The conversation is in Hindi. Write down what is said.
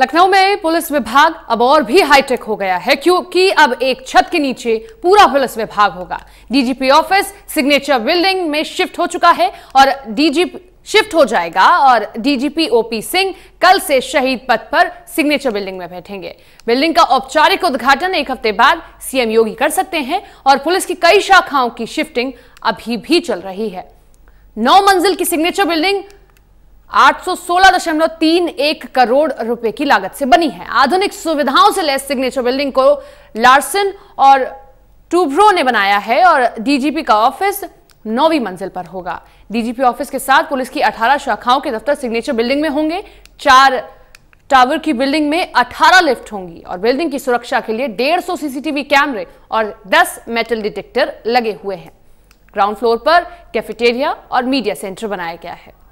लखनऊ में पुलिस विभाग अब और भी हाईटेक हो गया है क्योंकि अब एक छत के नीचे पूरा पुलिस विभाग होगा डीजीपी ऑफिस सिग्नेचर बिल्डिंग में शिफ्ट हो चुका है और डीजी शिफ्ट हो जाएगा और डीजीपी ओपी सिंह कल से शहीद पथ पर सिग्नेचर बिल्डिंग में बैठेंगे बिल्डिंग का औपचारिक उद्घाटन एक हफ्ते बाद सीएम योगी कर सकते हैं और पुलिस की कई शाखाओं की शिफ्टिंग अभी भी चल रही है नौ मंजिल की सिग्नेचर बिल्डिंग 816.31 करोड़ रुपए की लागत से बनी है आधुनिक सुविधाओं से लैस सिग्नेचर बिल्डिंग को लार्सन और टूब्रो ने बनाया है और डीजीपी का ऑफिस नौवीं मंजिल पर होगा डीजीपी ऑफिस के साथ पुलिस की 18 शाखाओं के दफ्तर सिग्नेचर बिल्डिंग में होंगे चार टावर की बिल्डिंग में 18 लिफ्ट होंगी और बिल्डिंग की सुरक्षा के लिए 150 सीसीटीवी कैमरे और 10 मेटल डिटेक्टर लगे हुए हैं ग्राउंड फ्लोर पर कैफेटेरिया और मीडिया सेंटर बनाया गया है